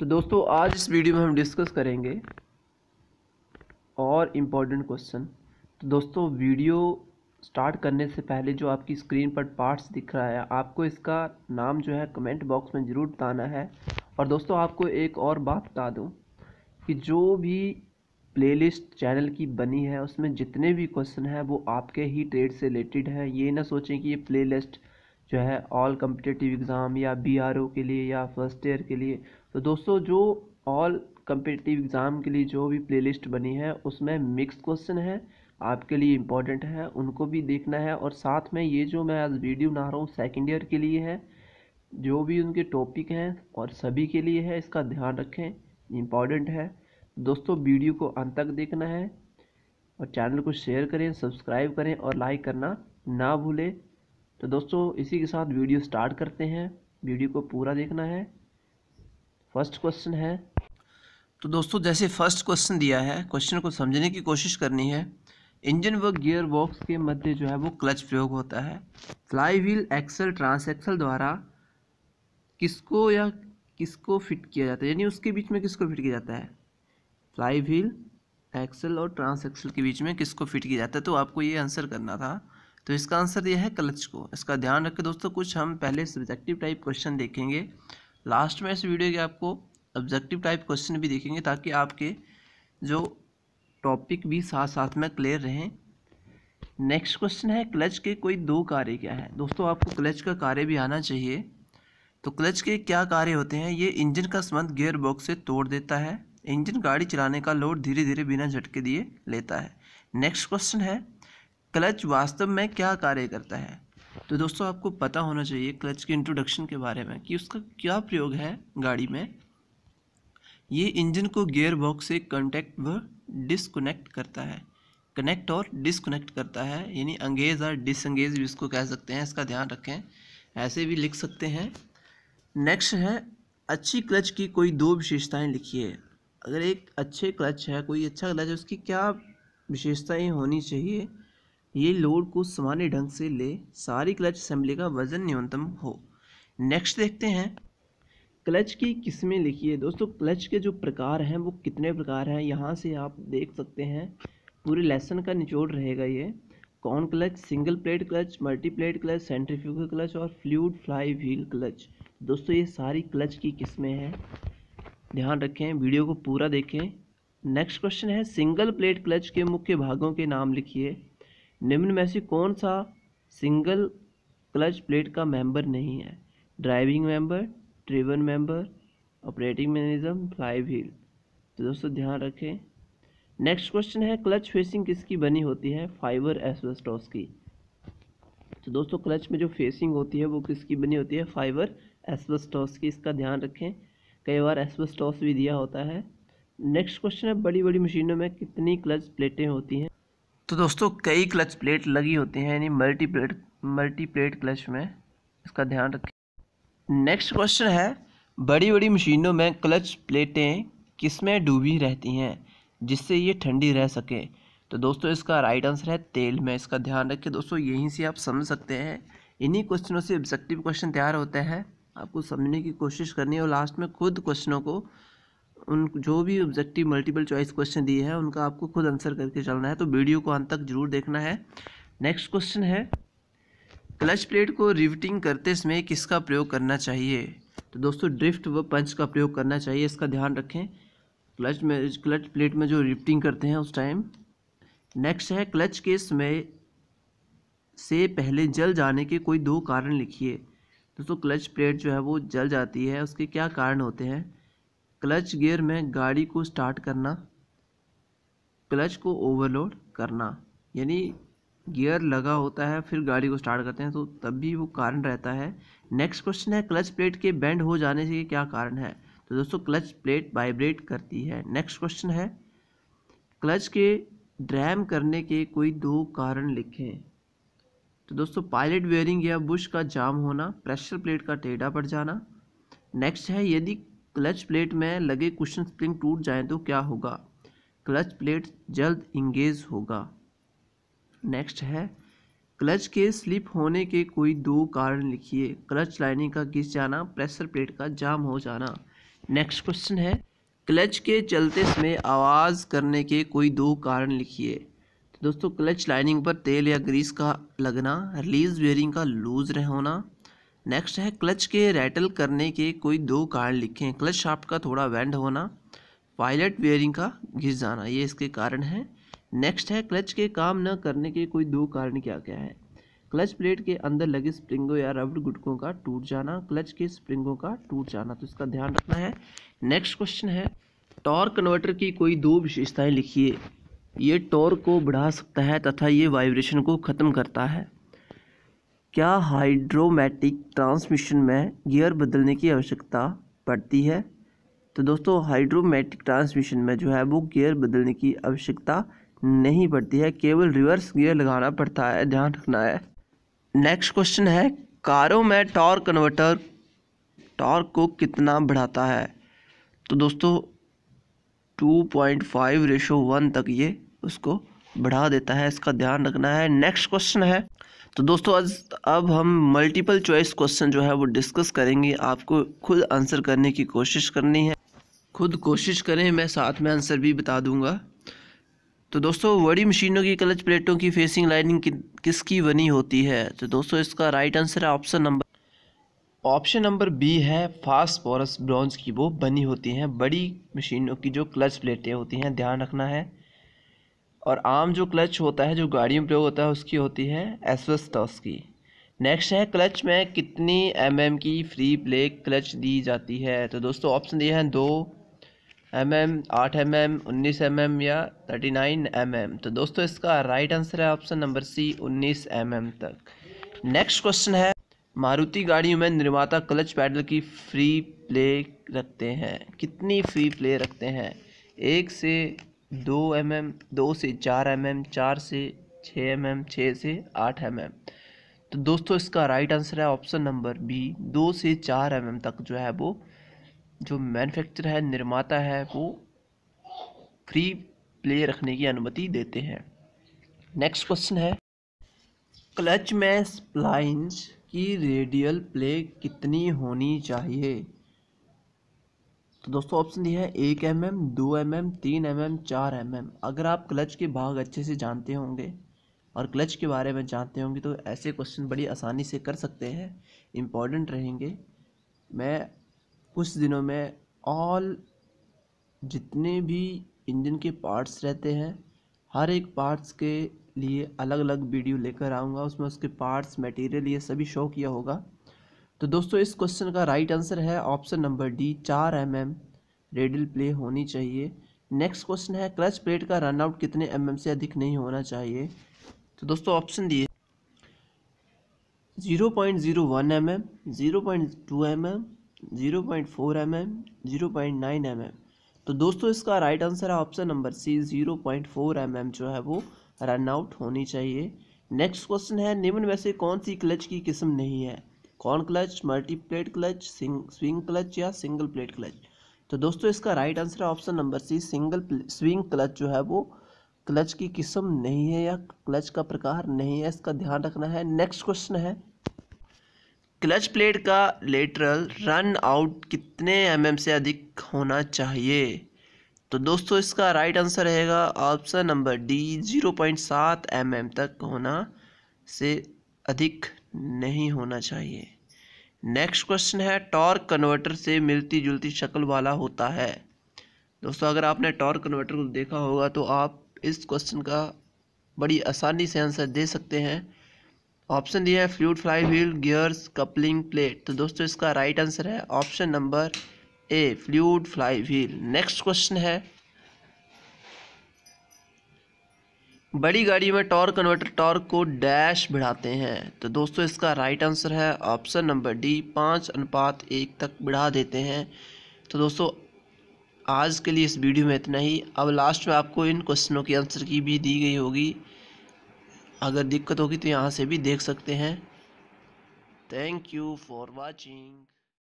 तो दोस्तों आज इस वीडियो में हम डिस्कस करेंगे और इम्पोर्टेंट क्वेश्चन तो दोस्तों वीडियो स्टार्ट करने से पहले जो आपकी स्क्रीन पर पार्ट्स दिख रहा है आपको इसका नाम जो है कमेंट बॉक्स में ज़रूर बताना है और दोस्तों आपको एक और बात बता दूँ कि जो भी प्लेलिस्ट चैनल की बनी है उसमें जितने भी क्वेश्चन हैं वो आपके ही ट्रेड से रिलेटेड हैं ये ना सोचें कि ये प्ले जो है ऑल कम्पिटेटिव एग्ज़ाम या बी के लिए या फर्स्ट ईयर के लिए तो दोस्तों जो ऑल कम्पिटिटिव एग्ज़ाम के लिए जो भी प्लेलिस्ट बनी है उसमें मिक्स क्वेश्चन है आपके लिए इम्पॉर्टेंट है उनको भी देखना है और साथ में ये जो मैं आज वीडियो बना रहा हूँ सेकेंड ईयर के लिए है जो भी उनके टॉपिक हैं और सभी के लिए है इसका ध्यान रखें इम्पॉर्टेंट है दोस्तों वीडियो को अंत तक देखना है और चैनल को शेयर करें सब्सक्राइब करें और लाइक करना ना भूलें तो दोस्तों इसी के साथ वीडियो स्टार्ट करते हैं वीडियो को पूरा देखना है फर्स्ट क्वेश्चन है तो दोस्तों जैसे फर्स्ट क्वेश्चन दिया है क्वेश्चन को समझने की कोशिश करनी है इंजन व गियर बॉक्स के मध्य जो है वो क्लच प्रयोग होता है फ्लाई व्हील एक्सल ट्रांसएक्सल द्वारा किसको या किसको फिट किया जाता है यानी उसके बीच में किसको फिट किया जाता है फ्लाई व्हील एक्सल और ट्रांसएक्सल के बीच में किसको फिट किया जाता है तो आपको ये आंसर करना था तो इसका आंसर यह है क्लच को इसका ध्यान रखें दोस्तों कुछ हम पहले सब्जेक्टिव टाइप क्वेश्चन देखेंगे लास्ट में इस वीडियो के आपको ऑब्जेक्टिव टाइप क्वेश्चन भी देखेंगे ताकि आपके जो टॉपिक भी साथ साथ में क्लियर रहें नेक्स्ट क्वेश्चन है क्लच के कोई दो कार्य क्या है दोस्तों आपको क्लच का कार्य भी आना चाहिए तो क्लच के क्या कार्य होते हैं ये इंजन का संबंध गियर बॉक्स से तोड़ देता है इंजन गाड़ी चलाने का लोड धीरे धीरे बिना झटके दिए लेता है नेक्स्ट क्वेश्चन है क्लच वास्तव में क्या कार्य करता है तो दोस्तों आपको पता होना चाहिए क्लच के इंट्रोडक्शन के बारे में कि उसका क्या प्रयोग है गाड़ी में ये इंजन को गियर बॉक्स से कॉन्टैक्ट व डिसकोनेक्ट करता है कनेक्ट और डिसकोनेक्ट करता है यानी अंगेज और डिसंगेज भी इसको कह सकते हैं इसका ध्यान रखें ऐसे भी लिख सकते हैं नेक्स्ट है अच्छी क्लच की कोई दो विशेषताएं लिखिए अगर एक अच्छे क्लच है कोई अच्छा क्लच है उसकी क्या विशेषताएं होनी चाहिए ये लोड को सामान्य ढंग से ले सारी क्लच असेंबली का वजन न्यूनतम हो नेक्स्ट देखते हैं क्लच की किस्में लिखिए दोस्तों क्लच के जो प्रकार हैं वो कितने प्रकार हैं यहाँ से आप देख सकते हैं पूरे लेसन का निचोड़ रहेगा ये cone clutch single plate clutch multi plate clutch centrifugal clutch और फ्लूड फ्लाई व्हील क्लच दोस्तों ये सारी क्लच की किस्में हैं ध्यान रखें वीडियो को पूरा देखें नेक्स्ट क्वेश्चन है सिंगल प्लेट क्लच के मुख्य भागों के नाम लिखिए निम्न में से कौन सा सिंगल क्लच प्लेट का मेंबर नहीं है driving member driven member operating mechanism flywheel तो दोस्तों ध्यान रखें नेक्स्ट क्वेश्चन है क्लच फेसिंग किसकी बनी होती है फाइबर एस्बेस्टोस की तो दोस्तों क्लच में जो फेसिंग होती है वो किसकी बनी होती है फाइबर एस्बेस्टोस की इसका ध्यान रखें कई बार एस्बेस्टोस भी दिया होता है नेक्स्ट क्वेश्चन है बड़ी बड़ी मशीनों में कितनी क्लच प्लेटें होती हैं तो दोस्तों कई क्लच प्लेट लगी होती हैं यानी multi plate multi plate clutch में इसका ध्यान रखें नेक्स्ट क्वेश्चन है बड़ी बड़ी मशीनों में क्लच प्लेटें किसमें डूबी रहती हैं जिससे ये ठंडी रह सके तो दोस्तों इसका राइट आंसर है तेल में इसका ध्यान रखें दोस्तों यहीं से आप समझ सकते हैं इन्हीं क्वेश्चनों से ऑब्जेक्टिव क्वेश्चन तैयार होते हैं आपको समझने की कोशिश करनी है और लास्ट में खुद क्वेश्चनों को उन जो भी ऑब्जेक्टिव मल्टीपल चॉइस क्वेश्चन दिए हैं उनका आपको खुद आंसर करके चलना है तो वीडियो को अंत तक जरूर देखना है नेक्स्ट क्वेश्चन है क्लच प्लेट को रिविटिंग करते समय किसका प्रयोग करना चाहिए तो दोस्तों ड्रिफ्ट व पंच का प्रयोग करना चाहिए इसका ध्यान रखें क्लच में क्लच प्लेट में जो रिफ्टिंग करते हैं उस टाइम नेक्स्ट है क्लच के समय से पहले जल जाने के कोई दो कारण लिखिए दोस्तों क्लच प्लेट जो है वो जल जाती है उसके क्या कारण होते हैं क्लच गियर में गाड़ी को स्टार्ट करना क्लच को ओवरलोड करना यानी गियर लगा होता है फिर गाड़ी को स्टार्ट करते हैं तो तब भी वो कारण रहता है नेक्स्ट क्वेश्चन है क्लच प्लेट के बैंड हो जाने से क्या कारण है तो दोस्तों क्लच प्लेट वाइब्रेट करती है नेक्स्ट क्वेश्चन है क्लच के ड्रैम करने के कोई दो कारण लिखें तो दोस्तों पायलट वेयरिंग या बुश का जाम होना प्रेशर प्लेट का टेढ़ा पड़ जाना नेक्स्ट है यदि क्लच प्लेट में लगे कुशन स्प्रिंग टूट जाए तो क्या होगा क्लच प्लेट जल्द इंगेज होगा नेक्स्ट है क्लच के स्लिप होने के कोई दो कारण लिखिए क्लच लाइनिंग का घिस जाना प्रेशर प्लेट का जाम हो जाना नेक्स्ट क्वेश्चन है क्लच के चलते समय आवाज़ करने के कोई दो कारण लिखिए तो दोस्तों क्लच लाइनिंग पर तेल या ग्रीस का लगना रिलीज बेयरिंग का लूज होना नेक्स्ट है क्लच के रैटल करने के कोई दो कारण लिखे हैं क्लच शाफ्ट का थोड़ा वेंड होना पायलट बेयरिंग का घिस जाना ये इसके कारण है नेक्स्ट है क्लच के काम न करने के कोई दो कारण क्या क्या है क्लच प्लेट के अंदर लगे स्प्रिंगों या रबड़ गुटकों का टूट जाना क्लच के स्प्रिंगों का टूट जाना तो इसका ध्यान रखना है नेक्स्ट क्वेश्चन है टॉर्क कन्वर्टर की कोई दो विशेषताएं लिखिए ये टॉर्क को बढ़ा सकता है तथा ये वाइब्रेशन को ख़त्म करता है क्या हाइड्रोमेटिक ट्रांसमिशन में गियर बदलने की आवश्यकता पड़ती है तो दोस्तों हाइड्रोमेटिक ट्रांसमिशन में जो है वो गियर बदलने की आवश्यकता नहीं पड़ती है केवल रिवर्स गियर लगाना पड़ता है ध्यान रखना है नेक्स्ट क्वेश्चन है कारों में टॉर्क कन्वर्टर टॉर्क को कितना बढ़ाता है तो दोस्तों two point five ratio one तक ये उसको बढ़ा देता है इसका ध्यान रखना है नेक्स्ट क्वेश्चन है तो दोस्तों आज अब हम मल्टीपल चॉइस क्वेश्चन जो है वो डिस्कस करेंगे आपको खुद आंसर करने की कोशिश करनी है खुद कोशिश करें मैं साथ में आंसर भी बता दूंगा तो दोस्तों बड़ी मशीनों की क्लच प्लेटों की फेसिंग लाइनिंग कि, किसकी बनी होती है तो दोस्तों इसका राइट आंसर है option number option number B है फास्ट पोरस ब्रॉन्ज की वो बनी होती हैं बड़ी मशीनों की जो क्लच प्लेटें होती हैं ध्यान रखना है और आम जो क्लच होता है जो गाड़ी में प्रयोग होता है उसकी होती है एसवेस्टॉस की नेक्स्ट है क्लच में कितनी एम mm की फ्री प्ले क्लच दी जाती है तो दोस्तों ऑप्शन दिए हैं दो एम एम आठ एम एम उन्नीस एम एम या थर्टी नाइन एम एम तो दोस्तों इसका राइट आंसर है ऑप्शन नंबर सी उन्नीस एम एम तक नेक्स्ट क्वेश्चन है मारुति गाड़ियों में निर्माता क्लच पैडल की फ्री प्ले रखते हैं कितनी फ्री प्ले रखते हैं एक से दो एम एम दो से चार एम एम चार से छः एम एम छः से आठ एम एम तो दोस्तों इसका राइट आंसर है ऑप्शन नंबर बी दो से चार एम एम तक जो है वो जो मैन्युफैक्चर है निर्माता है वो फ्री प्ले रखने की अनुमति देते हैं नेक्स्ट क्वेश्चन है क्लच में स्प्लाइंस की रेडियल प्ले कितनी होनी चाहिए तो दोस्तों ऑप्शन दिया है एक एम एम दो एम एम तीन एम एम चार एम एम अगर आप क्लच के भाग अच्छे से जानते होंगे और क्लच के बारे में जानते होंगे तो ऐसे क्वेश्चन बड़ी आसानी से कर सकते हैं इम्पॉर्टेंट रहेंगे मैं कुछ दिनों में ऑल जितने भी इंजन के पार्ट्स रहते हैं हर एक पार्ट्स के लिए अलग अलग वीडियो लेकर आऊँगा उसमें उसके पार्ट्स मटेरियल ये सभी शो किया होगा तो दोस्तों इस क्वेश्चन का राइट आंसर है ऑप्शन नंबर डी चार एम एम रेडल प्ले होनी चाहिए नेक्स्ट क्वेश्चन है क्लच प्लेट का रनआउट कितने एम mm से अधिक नहीं होना चाहिए तो दोस्तों ऑप्शन दिए zero point zero one M M zero point two M M zero point four M M zero point nine M M तो दोस्तों इसका राइट आंसर है option number C zero point four M M जो है वो runout होनी चाहिए next question है निम्न में से कौन सी क्लच की किस्म नहीं है cone clutch multiplate clutch swing clutch या सिंगल प्लेट क्लच तो दोस्तों इसका राइट आंसर है option number C single swing clutch जो है वो क्लच की किस्म नहीं है या क्लच का प्रकार नहीं है इसका ध्यान रखना है नेक्स्ट क्वेश्चन है क्लच प्लेट का लेटरल रन आउट कितने एम mm से अधिक होना चाहिए तो दोस्तों इसका राइट आंसर रहेगा option number D zero point सात एम mm तक होना से अधिक नहीं होना चाहिए नेक्स्ट क्वेश्चन है टॉर्क कन्वर्टर से मिलती जुलती शक्ल वाला होता है दोस्तों अगर आपने टॉर्क कन्वर्टर को देखा होगा तो आप इस क्वेश्चन का बड़ी आसानी से आंसर दे सकते हैं ऑप्शन दिया है fluid flywheel gears coupling plate तो दोस्तों इसका राइट आंसर है option number A fluid flywheel next question है बड़ी गाड़ी में टॉर्क कन्वर्टर टॉर्क को डैश बढ़ाते हैं तो दोस्तों इसका राइट आंसर है ऑप्शन नंबर डी पाँच अनुपात एक तक बढ़ा देते हैं तो दोस्तों आज के लिए इस वीडियो में इतना ही अब लास्ट में आपको इन क्वेश्चनों की आंसर की भी दी गई होगी अगर दिक्कत होगी तो यहाँ से भी देख सकते हैं थैंक यू फॉर वॉचिंग